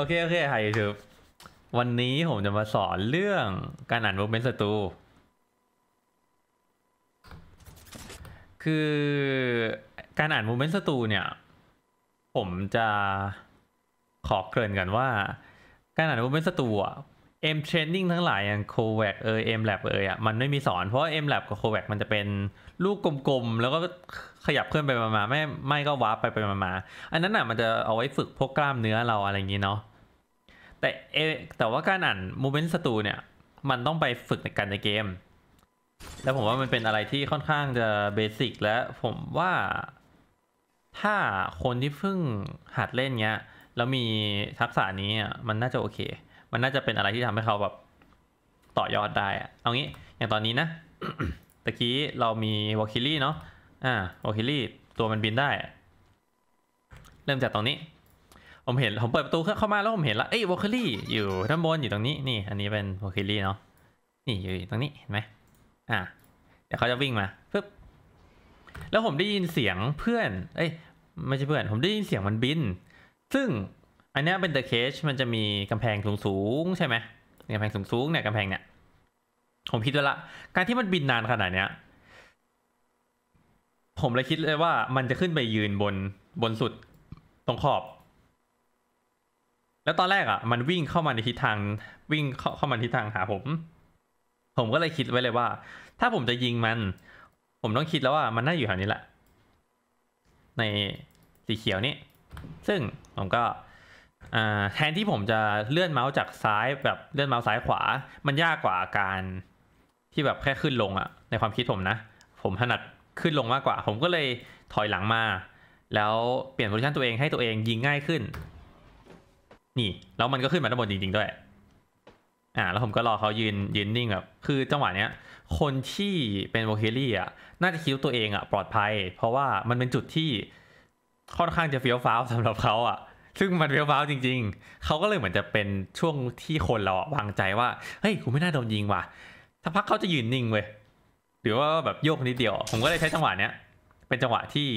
โอเค โอเคไฮยูทูบวันนี้ผมจะมาสอนเรื่องการอ่าน m o เ e m e n ศัตรู คือการอ่าน m o เ e m e n ศัตรูเนี่ย ผมจะขอเกริ่นกันว่า การอ่าน m o เ e m e n ศัตรูอ่ะเอ็มเทรนนิ่งทั้งหลาย อย่างโคแวกเออเอ็มแลบเอออ่ะมันไม่มีสอน เพราะเอ็มแลบกับโคแวกมันจะเป็น ลูกกลมๆแล้วก็ขยับเคลื่อนไปมา ๆ ไม่ไม่ก็วาร์ปไปไปมาๆอันนั้นอ่ะ มันจะเอาไว้ฝึกพวกกล้ามเนื้อเราอะไรอย่างนี้เนาะแต่เอแต่ว่าการอ่านมูเมนต์สตูเนี่ย มันต้องไปฝึกในการในเกม แล้วผมว่ามันเป็นอะไรที่ค่อนข้างจะเบสิกและผมว่า ถ้าคนที่เพิ่งหัดเล่นเงี้ยแล้วมีทักษะนี้มันน่าจะโอเคมันน่าจะเป็นอะไรที่ทำให้เขาแบบ ต่อยอดได้อะเอางี้ อย่างตอนนี้นะตะกี้เรามีวอลคิลี่เนาะอ่าวอลคิลี่ ตัวมันบินได้ เริ่มจากตรงนี้ ผมเห็นผมเปิดประตูเข้ามาแล้วผมเห็นละเอ้ยวอลคิลี่ อยู่ด้านบนอยู่ตรงนี้นี่ อันนี้เป็นวอลคิลี่เนาะนี่อยู่ตรงนี้เห็นไหมอ่าเดี๋ยวเขาจะวิ่งมาปึ๊บแล้วผมได้ยินเสียงเพื่อนเอ้ยไม่ใช่เพื่อน ผมได้ยินเสียงมันบิน ซึ่งอันนี้เป็นเดอะเคชมันจะมีกำแพงสูงสูงใช่ไหม กำแพงสูงสูงเนี่ยกำแพงเนี่ย ผมคิดว่าละ การที่มันบินนานขนาดเนี้ย ผมเลยคิดเลยว่ามันจะขึ้นไปยืนบนบนสุด ตรงขอบ แล้วตอนแรกอะ่ะ มันวิ่งเข้ามาในทิศทางวิ่งเข้าเข้ามาทิศทางหาผม ผมก็เลยคิดไว้เลยว่าถ้าผมจะยิงมัน ผมต้องคิดแล้วว่ามันน่าอยู่แถวนี้แหละ ในสีเขียวนี้ ซึ่งผมก็แทนที่ผมจะเลื่อนเมาส์จากซ้าย แบบเลื่อนเมาส์ซ้ายขวา มันยากกว่าการที่แบบแค่ขึ้นลงอะในความคิดผมนะ ผมถนัดขึ้นลงมากกว่า ผมก็เลยถอยหลังมา แล้วเปลี่ยนโพสิชันตัวเองให้ตัวเองยิงง่ายขึ้น นี่ แล้วมันก็ขึ้นมาด้านบนจริงๆด้วย อ่าแล้วผมก็รอเขายืนยืนนิ่งแบบคือจังหวะเนี้ย คนที่เป็นโวเคลี่อ่ะน่าจะคิดตัวเองอ่ะปลอดภัย เพราะว่ามันเป็นจุดที่ค่อนข้างจะเฟี้ยวฟ้าวสำหรับเขาอ่ะซึ่งมันเฟี้ยวฟาวจริง ๆ เขาก็เลยเหมือนจะเป็นช่วงที่คนเราวางใจว่าเฮ้ยกูไม่น่าโดนยิงว่ะสักพักเขาจะยืนนิ่งเว้ยหรือว่าแบบโยกนิดเดียวผมก็เลยใช้จังหวะเนี้ยเป็นจังหวะที่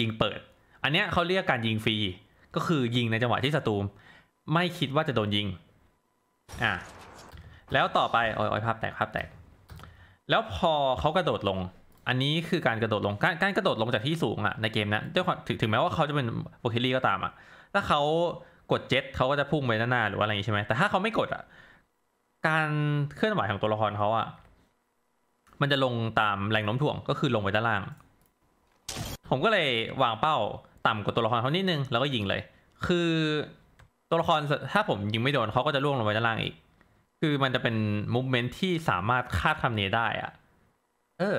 ยิงเปิด อันเนี้ยเขาเรียกการยิงฟรีก็คือยิงในจังหวะที่ศัตรูไม่คิดว่าจะโดนยิงอ่ะแล้วต่อไปโอ้ยภาพแตกภาพแตกแล้วพอเขากระโดดลงอันนี้คือการกระโดดลง การกระโดดลง จากที่สูงอะในเกมนะด้วยถึงถึงแม้ว่าเขาจะเป็นโบเคลี่ก็ตามอะถ้าเขากดเจ็ตเขาก็จะพุ่งไปหน้าหรือว่าอะไรอย่างนี้ใช่ไหมแต่ถ้าเขาไม่กดอะการเคลื่อนไหวของตัวละครเขาอะ มันจะลงตามแรงโน้มถ่วง ก็คือลงไปด้านล่าง ผมก็เลยวางเป้าต่ำกว่าตัวละครเขานิดนึงแล้วก็ยิงเลย คือตัวละครถ้าผมยิงไม่โดนเขาก็จะล่วงลงไปด้านล่างอีก คือมันจะเป็นมูฟเมนท์ที่สามารถคาดคำนี้ได้อะเออ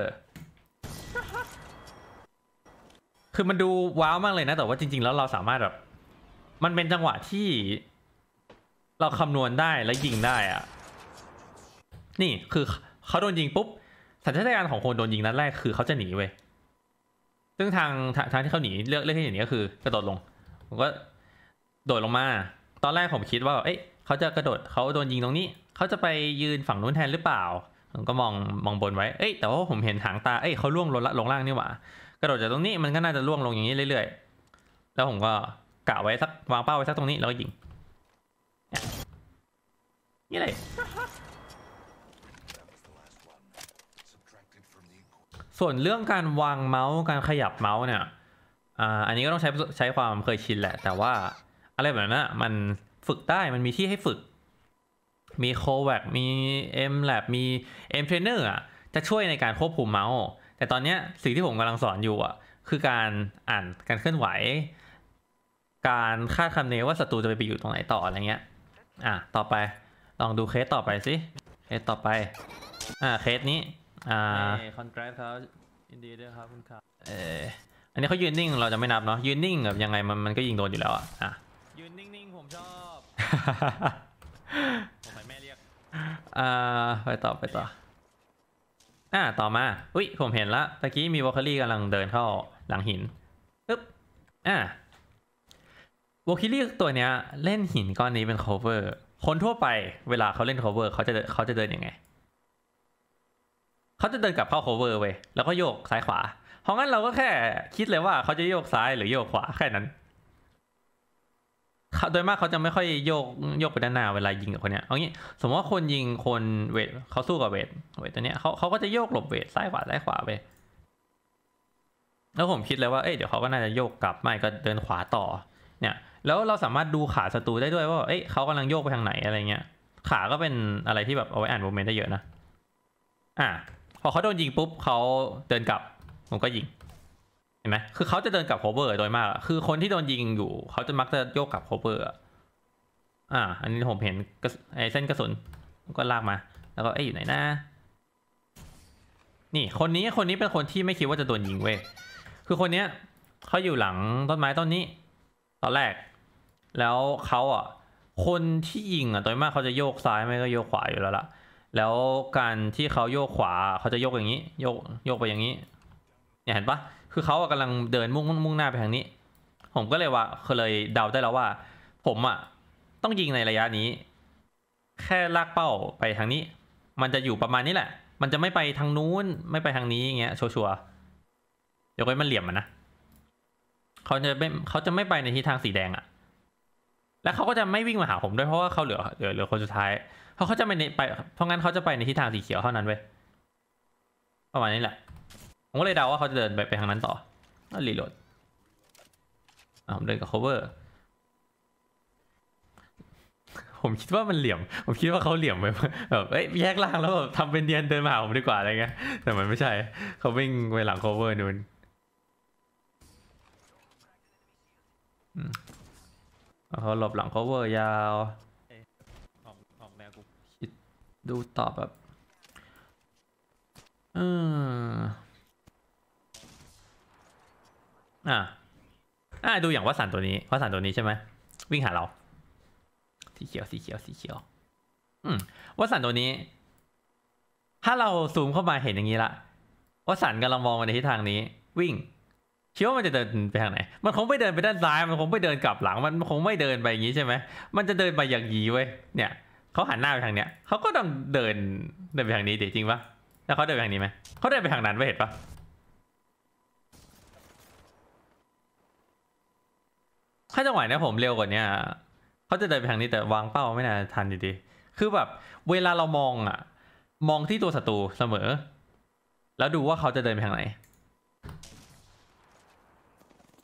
คือมันดูว้าวมากเลยนะแต่ว่าจริงๆแล้วเราสามารถแบบมันเป็นจังหวะที่ เราคำนวณได้และยิงได้อะนี่คือเขาโดนยิงปุ๊บสัญชาตญาณของคนโดนยิงนัดแรกคือเขาจะหนีเว้ยซึ่งทางทางที่เขาหนีเลือกเลือกที่หนีก็คือ กระโดดลงผมก็โดดลงมา ตอนแรกผมคิดว่า เอ๊ะเขาจะกระโดดเขาโดนยิงตรงนี้เขาจะไปยืนฝั่งนู้นแทนหรือเปล่าผมก็มองมองบนไว้ เอ้ยแต่ว่าผมเห็นหางตา เอ้ย เขาล่วงลงลงล่างนี่หว่า กระโดดจากตรงนี้มันก็น่าจะล่วงลงอย่างนี้เรื่อยๆ แล้วผมก็กะไว้สักวางเป้าไว้สักตรงนี้แล้วก็ยิงนี่เลย ส่วนเรื่องการวางเมาส์การขยับเมาส์เนี่ย อ่า อันนี้ก็ต้องใช้ใช้ความเคยชินแหละ แต่ว่าอะไรแบบนั้นมันฝึกได้ มันมีที่ให้ฝึกมีโควักมี M Lab มี M Trainer อ่ะ จะช่วยในการควบคุมเมาส์ แต่ตอนนี้สิ่งที่ผมกำลังสอนอยู่อ่ะ คือการอ่าน การเคลื่อนไหว การคาดคำนวณว่าศัตรูจะไปอยู่ตรงไหนต่ออะไรเงี้ย อ่ะ ต่อไป ลองดูเคสต่อไปสิ เคสต่อไป อ่า เคสนี้ อ่าคอนแทรคคยินดีด้วยครับคุณครับเอออันนี้เขายืนนิ่งเราจะไม่นับเนาะ ยืนนิ่งแบบยังไงมันมันก็ยิงโดนอยู่แล้วอ่ะ อ่ะ ยืนนิ่งๆ ผมชอบอ่าไปต่อไปต่ออ่าต่อมา อุ้ยผมเห็นละตะกี้มีวอลคลี่กำลังเดินเข้าหลังหินปึ๊บอ่า วอลคิลี่ตัวเนี้ยเล่นหินก้อนนี้เป็น cover คนทั่วไปเวลาเขาเล่น cover เขาจะเขาจะเดินยังไงเขาจะเดินกลับเข้า cover เว้ยแล้วก็โยกซ้ายขวา เพราะงั้นเราก็แค่คิดเลยว่าเขาจะโยกซ้ายหรือโยกขวาแค่นั้นขาโดยมากเขาจะไม่ค่อยโยกโยกไปด้านหน้าเวลายิงกับคนเนี้ยเอางี้ สมมติว่าคนยิงคนเวทเขาสู้กับเวทเวทตัวเนี้ยเขาเขาก็จะโยกหลบเวทซ้ายขวาซ้ายขวาไปแล้วผมคิดเลยว่าเอ้ยเดี๋ยวเขาก็น่าจะโยกกลับไม่ก็เดินขวาต่อ เนี่ย แล้วเราสามารถดูขาศัตรูได้ด้วยว่าเอ้ยเขากำลังโยกไปทางไหนอะไรเงี้ย ขาก็เป็นอะไรที่แบบเอาไว้อ่านโมเมนต์ได้เยอะนะอ่ะพอเขาโดนยิงปุ๊บเขาเดินกลับผมก็ยิงเห็นไหมคือเขาจะเดินกลับโคเวอร์โดยมาก คือคนที่โดนยิงอยู่เขาจะมักจะโยกกลับโคเวอร์ อ่า อันนี้ผมเห็นไอ้เส้นกระสุนก็ลากมา แล้วก็เอ้ยอยู่ไหนนะ นี่คนนี้คนนี้เป็นคนที่ไม่คิดว่าจะโดนยิงเว้ย คือคนเนี้ยเขาอยู่หลังต้นไม้ต้นนี้ตอนแรก แล้วเขาอ่ะ คนที่ยิงอ่ะโดยมากเขาจะโยกซ้าย ไม่ก็โยกขวาอยู่แล้วล่ะ แล้วการที่เขาโยกขวาเขาจะโยกอย่างนี้ โยกโยกไปอย่างนี้เห็นปะคือเขากำลังเดินมุ่งมุ่งหน้าไปทางนี้ ผมก็เลยว่าเขาเลยเดาได้แล้วว่า ผมอ่ะต้องยิงในระยะนี้ แค่ลากเป้าไปทางนี้ มันจะอยู่ประมาณนี้แหละ มันจะไม่ไปทางนู้นไม่ไปทางนี้อย่างเงี้ยชัวร์เดี๋ยวไว้มันเหลี่ยมมันนะเขาจะไม่เขาจะไม่ไปในทิศทางสีแดงอ่ะแล้วเขาก็จะไม่วิ่งมาหาผมด้วยเพราะว่าเขาเหลือเหลือเหลือคนสุดท้ายเพราะเขาจะไปในไป เพราะงั้นเขาจะไปในทิศทางสีเขียวเท่านั้นเว้ยประมาณนี้แหละผมก็เลยเดาว่าเขาจะเดินไปไปทางนั้นต่ออรีโหลดผมเดินกับ cover ผมคิดว่ามันเหลี่ยม ผมคิดว่าเขาเหลี่ยมไปแบบเอ้ยแยกล่างแล้วแบบทำเป็นเดียนเดินมาผมดีกว่าอะไรเงี้ยแต่มันไม่ใช่เขาวิ่งไปหลัง cover นู่นเขาหลบหลัง cover ยาวดูตอบแบบเอออ่า อ่าดูอย่างวัสันตัวนี้วัสันตัวนี้ใช่ไหมวิ่งหาเราสีเขียวสีเขียวสีเขียวอืมวัสันตัวนี้ ถ้าเราซูมเข้ามาเห็นอย่างนี้ละวัสันกำลังมองไปในทิศทางนี้ วิ่งคิดว่ามันจะเดินไปทางไหนมันคงไม่เดินไปด้านซ้าย มันคงไม่เดินกลับหลังมันคงไม่เดินไปอย่างนี้ใช่ไหมมันจะเดินไปอย่างยีเว้ยเนี่ยเขาหันหน้าไปทางเนี้ยเขาก็ต้องเดินเดินไปทางนี้ดวจริงปะแล้วเขาเดินไปทางนี้ไหมเขาเดินไปทางนั้นไปเห็นปะถ้าจังหวะนี้ผมเร็วกว่านี้เขาจะเดินไปทางนี้แต่วางเป้าไม่น่าทันอยู่ดีคือแบบเวลาเรามองอ่ะ มองที่ตัวศัตรูเสมอ แล้วดูว่าเขาจะเดินไปทางไหน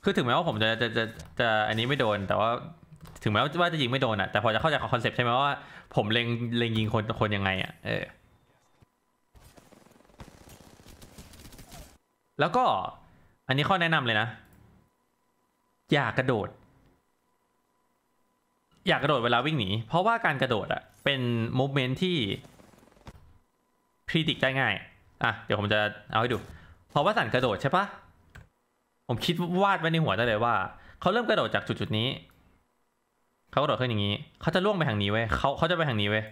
คือถึงแม้ว่าผมจะจะจะจะอันนี้ไม่โดน แต่ว่า ถึงแม้ว่าจะยิงไม่โดนอ่ะแต่พอจะเข้าใจคอนเซ็ปต์ใช่ไหมว่าผมเล็งเล็งยิงคนคนยังไงอ่ะ เออ แล้วก็อันนี้ข้อแนะนำเลยนะอย่ากกระโดดอยากกระโดดเวลาวิ่งหนีเพราะว่าการกระโดดอะเป็นมูฟเมนที่พริติกได้ง่ายอ่ะเดี๋ยวผมจะเอาให้ดู เพราะว่าสันกระโดดใช่ปะผมคิดวาดไว้ในหัวได้เลยว่าเขาเริ่มกระโดดจากจุดจุดนี้เขากระโดดขึ้นอย่างนี้เขาจะล่วงไปทางนี้เว้ยเขาเขาจะไปทางนี้เว้ย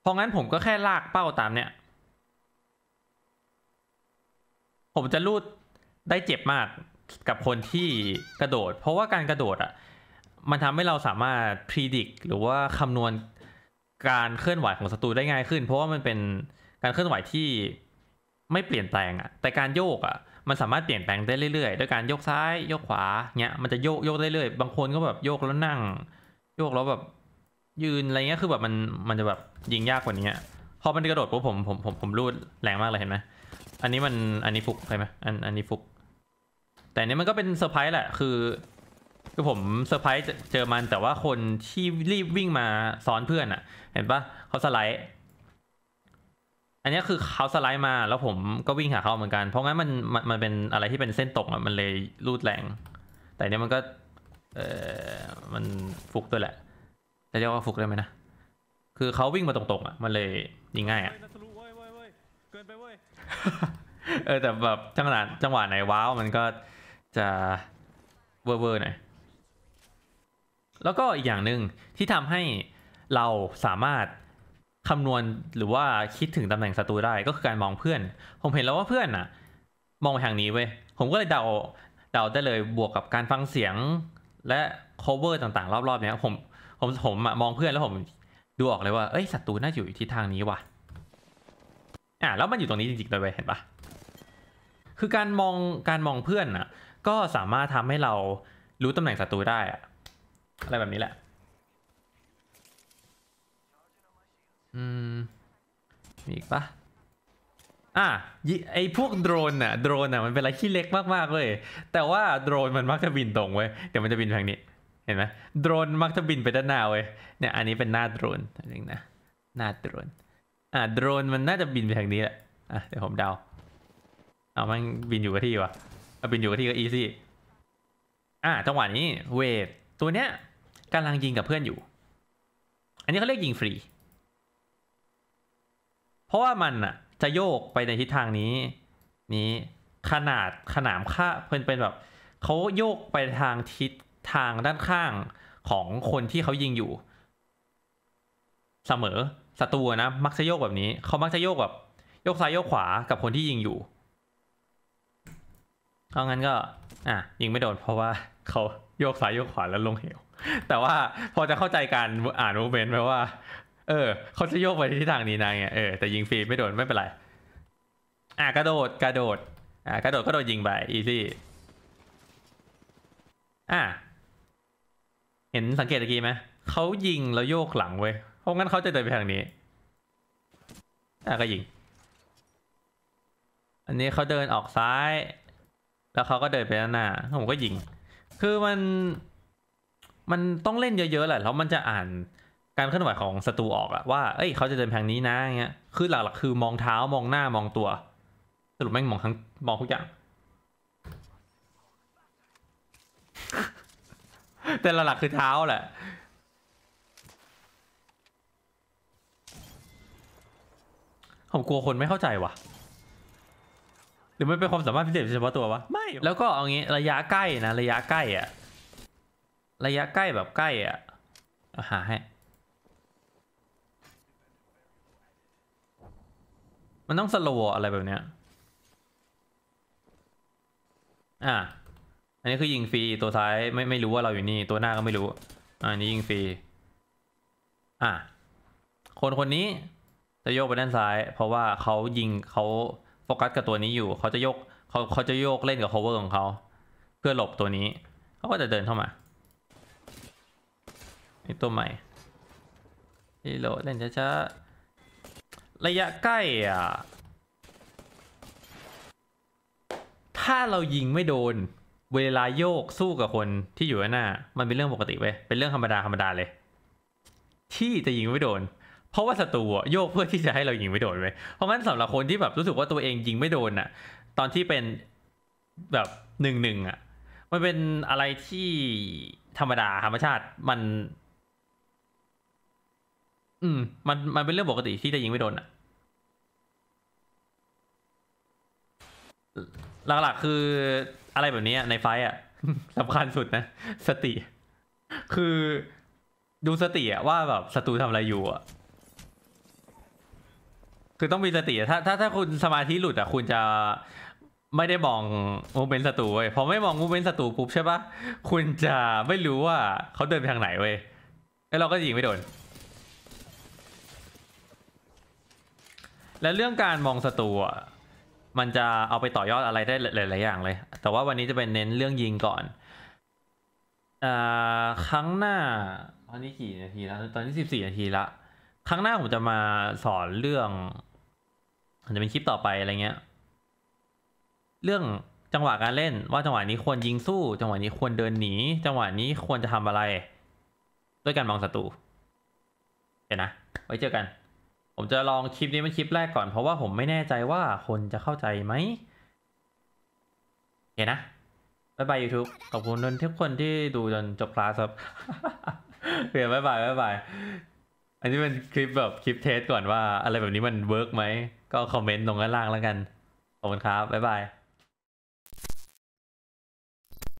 เพราะงั้นผมก็แค่ลากเป้าตามเนี้ยผมจะลูดได้เจ็บมากกับคนที่กระโดด เพราะว่าการกระโดดอะ่ะมันทำให้เราสามารถพิจิตรหรือว่าคำนวณการเคลื่อนไหวของศัตรูได้ง่ายขึ้น เพราะว่ามันเป็นการเคลื่อนไหวที่ไม่เปลี่ยนแปลงอะแต่การโยกอะมันสามารถเปลี่ยนแปลงได้เรื่อยๆ ด้วยการโยกซ้ายโยกขวาเนี้ยมันจะโยกโยกได้เรื่อยบางคนก็แบบโยกแล้วนั่งโยกแล้วแบบยืนอะไรเงี้ยคือแบบมันมันจะแบบยิงยากกว่านี้พอมันกระโดดปุ๊บผมผมผมผมรูดแรงมากเลยเห็นไหมอันนี้มันอันนี้ฟุกใช่ไหมอันอันนี้ฟุก แต่ันี้มันก็เป็นเซอร์ไพรส์แหละคือคือผมเซอร์ไพรส์เจอมันแต่ว่าคนที่รีบวิ่งมาซ้อนเพื่อนอะ่ะเห็นปะเขาสไลด์อันนี้คือเขาสไลด์มาแล้วผมก็วิ่งหาเขาเหมือนกันเพราะงั้นมันมันมันเป็นอะไรที่เป็นเส้นตกอ่ะมันเลยรูดแรงแต่เนี้ยมันก็เออมัน ฟุกตัวแหละจะเรียกว่าฟุกได้ไหมนะคือเขาวิ่งมาตรงๆ อ่ะมันเลยยิงง่ายอ่ะเออแต่แบบจังหวะจังหวะไหนว้าวมันก็จะเวอร์เอร์หน่อยแล้วก็อีกอย่างหนึ่งที่ทำให้เราสามารถคำนวณหรือว่าคิดถึงตำแหน่งศัตรูได้ก็คือการมองเพื่อน ผมเห็นแล้วว่าเพื่อนอะมองไปทางนี้เว้ยผมก็เลยเดาเดาได้เลยบวกกับการฟังเสียงและ cover ต่างๆรอบๆเนี้ยผมผมผมมองเพื่อน แล้วผมดูออกเลยว่าเอ้ยศัตรูน่าจะอยู่ที่ทางนี้ว่ะอ่ะแล้วมันอยู่ตรงนี้จริงๆเลยเว้ยเห็นปะคือการมองการมองเพื่อนอะก็สามารถทำให้เรารู้ตำแหน่งศัตรูได้อะอะไรแบบนี้แหละ อืมมีอีกปะอ่ะ ไอพวกโดรนน่ะโดรนน่ะมันเป็นอะไรที่เล็กมากๆเลย แต่ว่าโดรนมันมักจะบินตรงเว้ยเดี๋ยวมันจะบินทางนี้ เห็นไหมโดรนมักจะบินไปด้านหน้าเว้ยเนี่ย อันนี้เป็นหน้าโดรนจริงนะหน้าโดรน อ่ะโดรนมันน่าจะบินไปทางนี้แหละอ่ะเดี๋ยวผมเดา เอามันบินอยู่กับที่วะเอาบินอยู่กับที่ก็อีซี่ อ่ะจังหวะนี้เวท ตัวเนี้ยกำลังยิงกับเพื่อนอยู่ อันนี้เขาเรียกยิงฟรี เพราะว่ามันอะจะโยกไปในทิศทางนี้ นี้ขนาดขนามค่าเป็นเป็นแบบเขาโยกไปทางทิศทางด้านข้างของคนที่เขายิงอยู่ เสมอศัตรูนะมักจะโยกแบบนี้เขามักจะโยกแบบโยกซ้ายโยกขวากับคนที่ยิงอยู่เอางั้นก็อ่ะยิงไม่โดนเพราะว่าเขาโยกซ้ายโยกขวาแล้วลงเหวแต่ว่าพอจะเข้าใจการอ่านมูเมนต์ไหมว่า เออ เขาจะโยกไปที่ทางนี้นะเียเออแต่ยิงฟรีไม่โดนไม่เป็นไร อ่ะกระโดด กระโดด อ่ะกระโดดก็โดนยิงไปอีซี่ อ่ะ เห็นสังเกตตะกี้ไหมเขายิงแล้วโยกหลังเว้ยเพราะงั้นเขาจะเดินไปทางนี้ อ่ะก็ยิง อันนี้เขาเดินออกซ้าย แล้วเขาก็เดินไปด้านหน้าผมก็ยิง คือมันมันต้องเล่นเยอะๆแหละแล้วมันจะอ่านการเคลื่อนไหวของศัตรูออกอะว่าเอ้ยเขาจะเดินทางนี้นะเงี้ย คือหลักๆคือมองเท้ามองหน้ามองตัวสรุปแม่งมองทั้งมองทุกอย่าง แต่หลักๆคือเท้าแหละผมกลัวคนไม่เข้าใจวะหรือไม่เป็นความสามารถพิเศษเฉพาะตัววะไม่แล้วก็เอางี้ระยะใกล้นะระยะใกล้อะระยะใกล้แบบใกล้อ่ะหาให้มันต้องสโลว์อะไรแบบเนี้ยอ่ะอันนี้คือยิงฟรีตัว ซ้าย ไม่ ไม่รู้ว่าเราอยู่นี่ ตัวหน้าก็ไม่รู้อันนี้ยิงฟรีอ่ะ คนคนนี้จะโยกไปด้านซ้าย เพราะว่าเขายิงเขาโฟกัสกับตัวนี้อยู่เขาจะโยกเขาเขาจะโยกเล่นกับ cover ของเขาเพื่อหลบตัวนี้เขาก็จะเดินเข้ามานี่ตัวใหม่รีโหลดเล่นช้าๆระยะใกล้อ่ะ ถ้าเรายิงไม่โดน เวลาโยกสู้กับคนที่อยู่หน้า มันเป็นเรื่องปกติเว้ยเป็นเรื่องธรรมดาธรรมดาเลย ที่จะยิงไม่โดน เพราะว่าศัตรูโยกเพื่อที่จะให้เรายิงไม่โดนเว้ยเพราะงั้นสำหรับคนที่แบบรู้สึกว่าตัวเองยิงไม่โดนอ่ะ ตอนที่เป็นแบบหนึ่งหนึ่งอ่ะ มันเป็นอะไรที่ธรรมดาธรรมชาติมันอืมมันมันเป็นเรื่องปกติที่จะยิงไม่โดนอะหลักๆ คืออะไรแบบนี้ในไฟอะสำคัญสุดนะ สติ คือดูสติอะว่าแบบศัตรูทำอะไรอยู่อะคือต้องมีสติ ถ้าถ้า ถ้าคุณสมาธิหลุดอะคุณจะไม่ได้มองมูเป็นศัตรูเว้ยพอไม่มองมูเป็นศัตรูปุ๊บใช่ปะคุณจะไม่รู้ว่า เขาเดินไปทางไหนเว้ย แล้วเราก็ยิงไม่โดนและเรื่องการมองศัตรูมันจะเอาไปต่อยอดอะไรได้หลายๆอย่างเลย แต่ว่าวันนี้จะเป็นเน้นเรื่องยิงก่อนอครั้งหน้า ตอนนี้กี่นาทีแล้ว ตอนนี้สิบสี่นาทีละครั้งหน้าผมจะมาสอนเรื่องจะเป็นคลิปต่อไปอะไรเงี้ย เรื่องจังหวะการเล่น ว่าจังหวะนี้ควรยิงสู้จังหวะนี้ควรเดินหนีจังหวะนี้ควรจะทำอะไร ด้วยการมองศัตรูเดี๋ยนะ ไว้เจอกันผมจะลองคลิปนี้เป็นคลิปแรกก่อนเพราะว่าผมไม่แน่ใจว่าคนจะเข้าใจไหม เห็นนะบายบายยูทูบขอบคุณทุกคนที่ดูจนจบคลาสครับเปลี่ยนบายบายบายบาย อันนี้เป็นคลิปแบบคลิปเทสก่อนว่าอะไรแบบนี้มันเวิร์กไหมก็คอมเมนต์ลงด้านล่างแล้วกัน ขอบคุณครับบ๊ายบาย